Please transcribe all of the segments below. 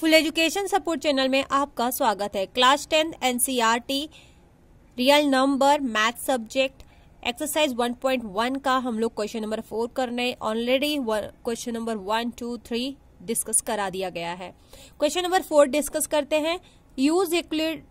full education support channel में आपका स्वागत है class tenth NCERT e real number math subject exercise 1.1 का हम लोग क्वेश्चन नंबर फोर करने already question number one two three discuss करा दिया गया है क्वेश्चन नंबर फोर डिस्कस करते हैं use Euclid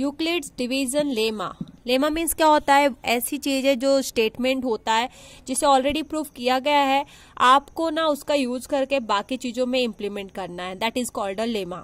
Euclid's division lemma lemma means क्या होता है ऐसी चीज़ है जो स्टेटमेंट होता है जिसे ऑलरेडी प्रूफ किया गया है आपको ना उसका यूज करके बाकी चीज़ों में इम्प्लीमेंट करना है that is called a lemma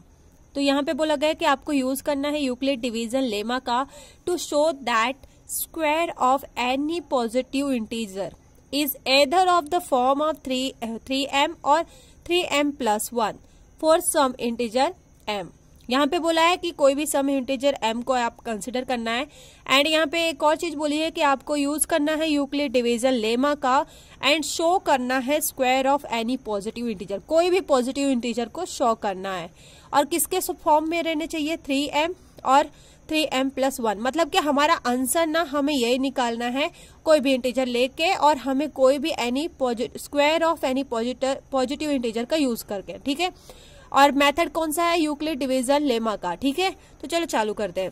तो यहाँ पे बोला गया कि आपको यूज करना है यूक्लिड डिवीजन लेमा का to show that square of any positive integer is either of the form of three three m और three m plus one for some integer m यहाँ पे बोला है कि कोई भी सम इंटीजर एम को आप कंसिडर करना है एंड यहाँ पे एक और चीज बोली है कि आपको यूज करना है यूक्लिड डिवीजन लेमा का एंड शो करना है square of any positive integer कोई भी पॉजिटिव इंटीजर को शो करना है और किसके फॉर्म में रहने चाहिए थ्री एम और थ्री एम प्लस वन मतलब कि हमारा आंसर ना हमें यही निकालना है कोई भी इंटीजर लेके और हमें कोई भी any square of any positive integer का यूज करके ठीक है और मेथड कौन सा है यूक्लिड डिवीजन लेमा का ठीक है तो चलो चालू करते हैं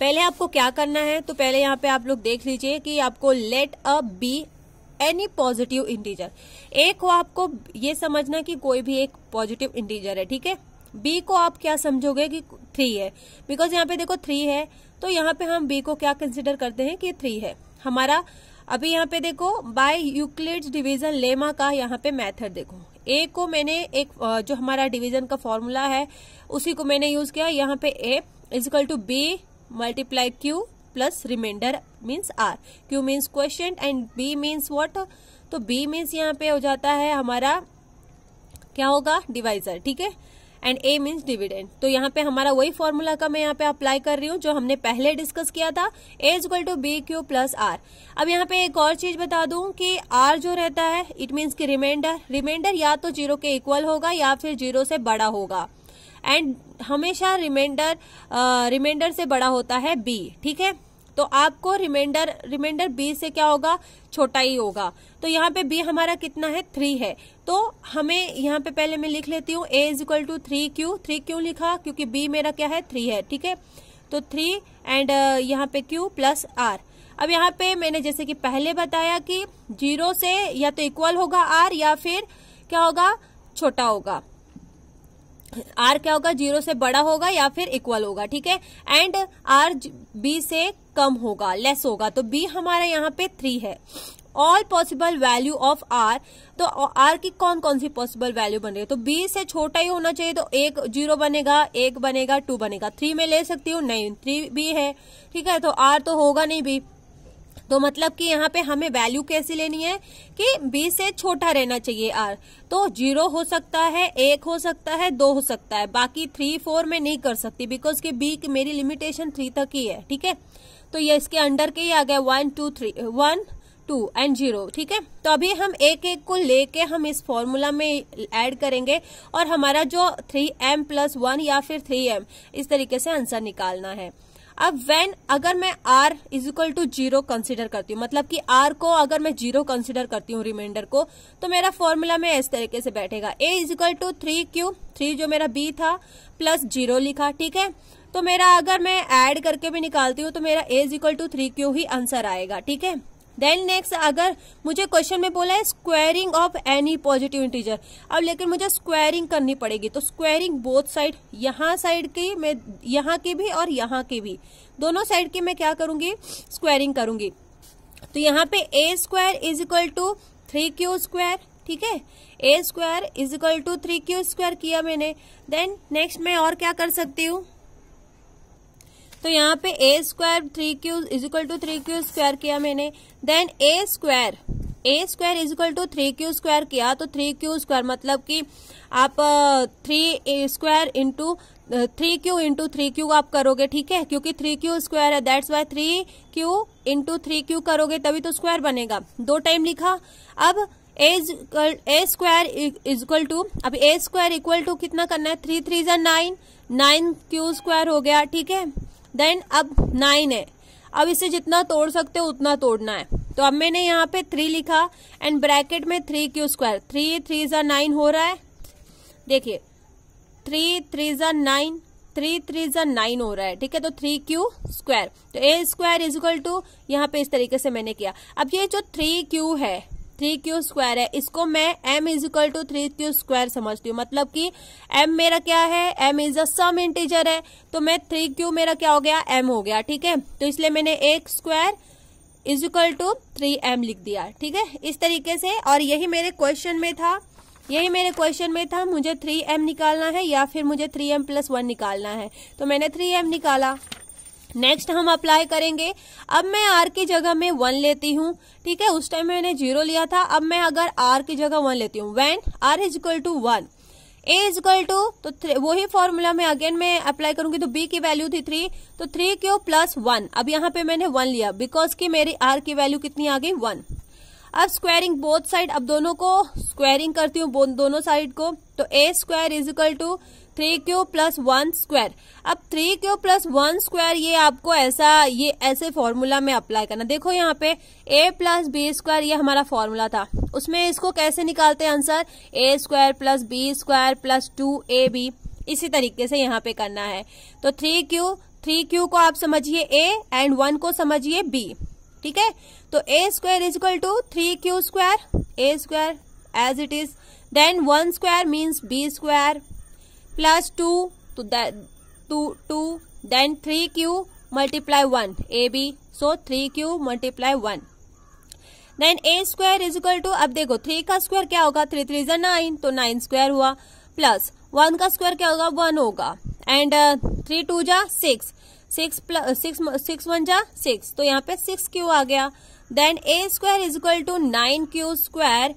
पहले आपको क्या करना है तो पहले यहाँ पे आप लोग देख लीजिए कि आपको let a be any positive integer एक को आपको ये समझना कि कोई भी एक पॉजिटिव इंटीजर है ठीक है बी को आप क्या समझोगे कि थ्री है बिकॉज यहाँ पे देखो थ्री है तो यहाँ पे हम बी को क्या कंसिडर करते हैं कि थ्री है हमारा अभी यहाँ पे देखो बाय यूक्लिड डिवीजन लेमा का यहाँ पे मेथड देखो ए को मैंने एक जो हमारा डिवीजन का फॉर्मूला है उसी को मैंने यूज किया यहाँ पे a is equal to b multiply q plus remainder means r q means question and b means what तो बी मीन्स यहाँ पे हो जाता है हमारा क्या होगा डिवाइजर ठीक है एंड ए मीन्स डिविडेंड तो यहाँ पे हमारा वही फॉर्मूला का मैं यहाँ पे अप्लाई कर रही हूँ जो हमने पहले डिस्कस किया था a is equal to b q plus r अब यहाँ पे एक और चीज बता दूं कि आर जो रहता है इट मीन्स की रिमाइंडर रिमाइंडर या तो जीरो के इक्वल होगा या फिर जीरो से बड़ा होगा एंड हमेशा रिमाइंडर रिमाइंडर से बड़ा होता है बी ठीक है तो आपको रिमाइंडर रिमाइंडर बी से क्या होगा छोटा ही होगा तो यहाँ पे बी हमारा कितना है थ्री है तो हमें यहाँ पे पहले मैं लिख लेती हूँ a is equal to three q three q लिखा क्योंकि बी मेरा क्या है थ्री है ठीक है तो थ्री एंड uh, यहाँ पे क्यू प्लस आर अब यहाँ पे मैंने जैसे कि पहले बताया कि जीरो से या तो इक्वल होगा आर या फिर क्या होगा छोटा होगा आर क्या होगा जीरो से बड़ा होगा या फिर इक्वल होगा ठीक है एंड आर बी से कम होगा लेस होगा तो बी हमारा यहाँ पे थ्री है all possible value of r तो आर की कौन कौन सी पॉसिबल वैल्यू बन रही है तो बी से छोटा ही होना चाहिए तो एक जीरो बनेगा एक बनेगा टू बनेगा थ्री में ले सकती हूँ नहीं थ्री बी है ठीक है तो आर तो होगा नहीं बी तो मतलब कि यहाँ पे हमें वैल्यू कैसी लेनी है कि बी से छोटा रहना चाहिए आर तो जीरो हो सकता है एक हो सकता है दो हो सकता है बाकी थ्री फोर में नहीं कर सकती बिकॉज की बी की मेरी लिमिटेशन थ्री तक ही है ठीक है तो ये इसके अंडर के ही आ गया one two three one two and zero ठीक है तो अभी हम एक एक को लेके हम इस फॉर्मूला में ऐड करेंगे और हमारा जो थ्री एम प्लस वन या फिर थ्री एम इस तरीके से आंसर निकालना है अब वेन अगर मैं r is equal to zero consider करती हूँ मतलब कि आर को अगर मैं जीरो कंसिडर करती हूँ रिमाइंडर को तो मेरा फॉर्मूला में इस तरीके से बैठेगा a is equal to three q three जो मेरा बी था प्लस जीरो लिखा ठीक है तो मेरा अगर मैं ऐड करके भी निकालती हूँ तो मेरा a is equal to three q ही आंसर आएगा ठीक है देन नेक्स्ट अगर मुझे क्वेश्चन में बोला है squaring of any positive integer अब लेकिन मुझे स्क्वायरिंग करनी पड़ेगी तो स्क्वायरिंग बोथ साइड यहाँ साइड की मैं यहाँ की भी और यहाँ की भी दोनों साइड की मैं क्या करूंगी स्क्वायरिंग करूंगी तो यहाँ पे a square is equal to three q square ठीक है a square is equal to three q square किया मैंने देन नेक्स्ट मैं और क्या कर सकती हूँ तो यहाँ पे a square three q is equal to three q square किया मैंने then a square a square is equal to three q square किया तो थ्री क्यू स्क्वायर मतलब कि आप three square into three q into three q आप करोगे ठीक है क्योंकि थ्री क्यू स्क्वायर है that's why three q into three q करोगे तभी तो स्क्वायर बनेगा दो टाइम लिखा अब a square is equal to अब ए स्क्वायर इक्वल टू कितना करना है थ्री थ्री जन नाइन नाइन क्यू स्क्वायर हो गया ठीक है देन अब नाइन है अब इसे जितना तोड़ सकते हो उतना तोड़ना है तो अब मैंने यहाँ पे थ्री लिखा एंड ब्रैकेट में three q square three three ज़ा नाइन हो रहा है देखिए थ्री थ्री ज़ा नाइन थ्री थ्री ज़ा नाइन हो रहा है ठीक है तो थ्री क्यू स्क्वायर तो ए स्क्वायर इजिकल टू यहाँ पे इस तरीके से मैंने किया अब ये जो थ्री क्यू है थ्री क्यू स्क्वायर है इसको मैं m is equal to three q square समझती हूँ मतलब कि एम मेरा क्या है m is a some integer है तो मैं थ्री क्यू मेरा क्या हो गया एम हो गया ठीक है तो इसलिए मैंने एक square is equal to three m लिख दिया ठीक है इस तरीके से और यही मेरे क्वेश्चन में था यही मेरे क्वेश्चन में था मुझे थ्री एम निकालना है या फिर मुझे थ्री एम प्लस वन निकालना है तो मैंने थ्री एम निकाला नेक्स्ट हम अप्लाई करेंगे अब मैं आर की जगह में वन लेती हूँ ठीक है उस टाइम मैंने जीरो लिया था अब मैं अगर आर की जगह वन लेती हूँ when r is equal to one a is equal to तो वही फॉर्मूला में अगेन मैं अप्लाई करूंगी तो बी की वैल्यू थी थ्री तो थ्री क्यू प्लस वन अब यहाँ पे मैंने वन लिया बिकॉज की मेरी आर की वैल्यू कितनी आ गई वन अब स्क्वायरिंग बोथ साइड अब दोनों को स्क्वायरिंग करती हूँ दोनों साइड को तो a square is equal to three q plus one square अब three q plus one square ये आपको ऐसा ये ऐसे फॉर्मूला में अप्लाई करना देखो यहाँ पे ए प्लस बी स्क्वायर ये हमारा फॉर्मूला था उसमें इसको कैसे निकालते हैं answer a square plus b square plus two a b इसी तरीके से यहाँ पे करना है तो थ्री क्यू थ्री क्यू को आप समझिए ए एंड वन को समझिए बी ठीक है तो a square is equal to three q square a square as it is then one square means b square plus two तो two two then three q multiply one a b so three q multiply one then a square is equal to अब देखो three का square क्या होगा three three जो nine तो nine square हुआ plus one का स्क्वायर क्या होगा वन होगा एंड थ्री टू जा six six plus six six one जा सिक्स तो यहाँ पे सिक्स क्यू आ गया then a square is equal to nine q square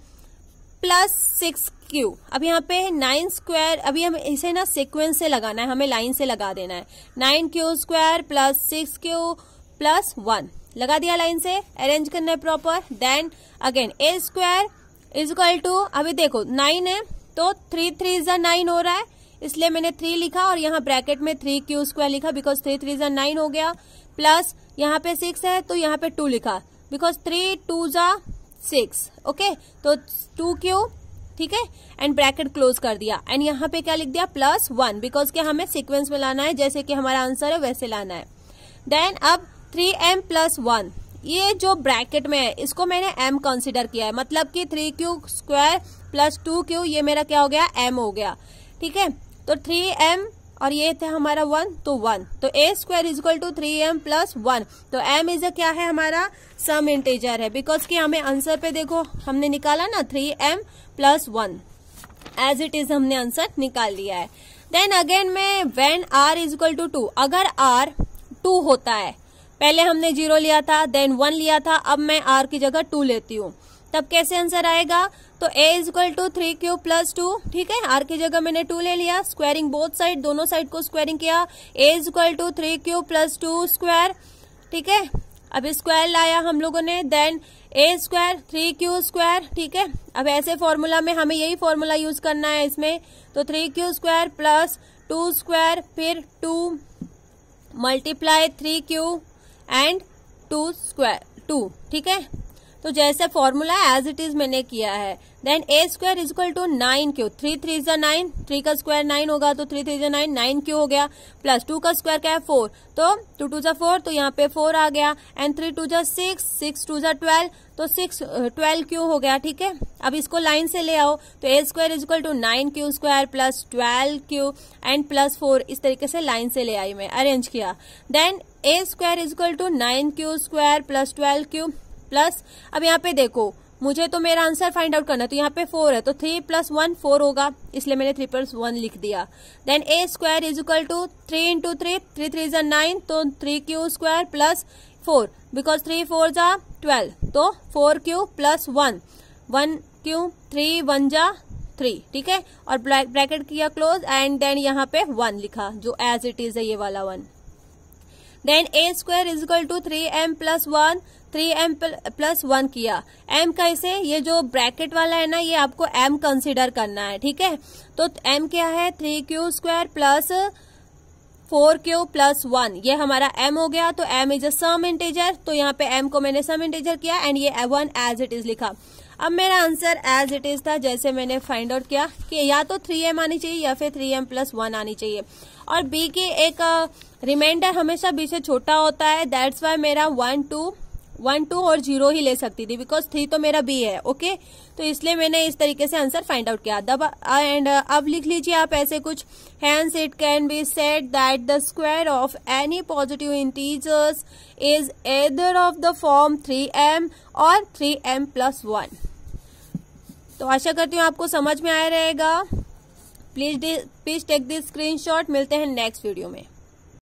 plus six q अब यहाँ पे नाइन स्क्वायर अभी हम इसे ना सिक्वेंस से लगाना है हमें लाइन से लगा देना है nine q square plus six q plus one लगा दिया लाइन से अरेंज करना है proper then again a square is equal to अभी देखो नाइन है तो थ्री थ्री इज नाइन हो रहा है इसलिए मैंने थ्री लिखा और यहाँ ब्रैकेट में थ्री क्यू स्क्वायर लिखा because three three is nine हो गया प्लस यहाँ पे सिक्स है तो यहाँ पे टू लिखा बिकॉज थ्री टू जा सिक्स ओके तो टू क्यू ठीक है एंड ब्रैकेट क्लोज कर दिया एंड यहाँ पे क्या लिख दिया प्लस वन बिकॉज क्या हमें सीक्वेंस में लाना है जैसे कि हमारा आंसर है वैसे लाना है देन अब थ्री एम प्लस वन ये जो ब्रैकेट में है इसको मैंने एम कंसिडर किया है मतलब कि three q square plus two q ये मेरा क्या हो गया एम हो गया ठीक है तो थ्री एम और ये था हमारा वन तो वन तो a square is equal to three m plus one तो एम इज क्या है हमारा सम इंटीजर है बिकॉज कि हमें आंसर पे देखो हमने निकाला ना three m plus one as it is हमने आंसर निकाल लिया है देन अगेन में when r is equal to two अगर आर टू होता है पहले हमने जीरो लिया था देन वन लिया था अब मैं आर की जगह टू लेती हूँ तब कैसे आंसर आएगा तो a is equal to three q plus two ठीक है r की जगह मैंने टू ले लिया स्क्वायरिंग बोथ साइड दोनों साइड को स्क्वायरिंग किया a is equal to three q plus two square ठीक है अब स्क्वायर लाया हम लोगों ने then a square three q square ठीक है अब ऐसे फॉर्मूला में हमें यही फॉर्मूला यूज करना है इसमें तो three q square plus two square फिर two multiply three q and two square two ठीक है तो जैसे फॉर्मूला एज इट इज मैंने किया है then a square is equal to nine q three three जो नाइन थ्री का स्क्वायर नाइन होगा तो थ्री थ्री जो नाइन नाइन क्यू हो गया प्लस टू का स्क्वायर क्या है फोर तो टू टू जो फोर तो यहाँ पे फोर आ गया एंड थ्री टू जो सिक्स सिक्स टू जो ट्वेल्व तो सिक्स ट्वेल्व क्यू हो गया ठीक है अब इसको लाइन से ले आओ तो a square is equal to nine q square plus twelve q and plus four इस तरीके से लाइन से ले आई मैं अरेंज किया then a square is equal to nine q square plus twelve q plus अब यहाँ पे देखो मुझे तो मेरा आंसर फाइंड आउट करना है तो यहाँ पे फोर है तो थ्री प्लस वन फोर होगा इसलिए मैंने थ्री प्लस वन लिख दिया then a square is equal to three into three three three जन नाइन तो three q square plus four because three four जा ट्वेल्व तो four q plus one one q three one जा three ठीक है और ब्रैकेट किया close and then यहाँ पे वन लिखा जो एज इट इज है ये वाला one then a square is equal to three m plus one three m plus one किया एम कैसे ये जो ब्रैकेट वाला है ना ये आपको एम कंसिडर करना है ठीक है तो एम क्या है three q square plus four q plus one ये हमारा एम हो गया तो m is a some integer तो यहाँ पे एम को मैंने सम इंटेजर किया एंड ये वन एज इट इज लिखा अब मेरा आंसर एज इट इज था जैसे मैंने फाइंड आउट किया कि या तो थ्री एम आनी चाहिए या फिर थ्री एम प्लस वन आनी चाहिए और बी के एक रिमाइंडर uh, हमेशा बी से छोटा होता है दैट्स वाई मेरा वन टू वन टू और जीरो ही ले सकती थी बिकॉज थ्री तो मेरा बी है ओके तो इसलिए मैंने इस तरीके से आंसर फाइंड आउट किया दब एंड uh, uh, अब लिख लीजिए आप ऐसे कुछ hence it can be said that the square of any positive integers is either of the form three m और थ्री एम प्लस वन तो आशा करती हूँ आपको समझ में आया रहेगा please please take this screenshot मिलते हैं नेक्स्ट वीडियो में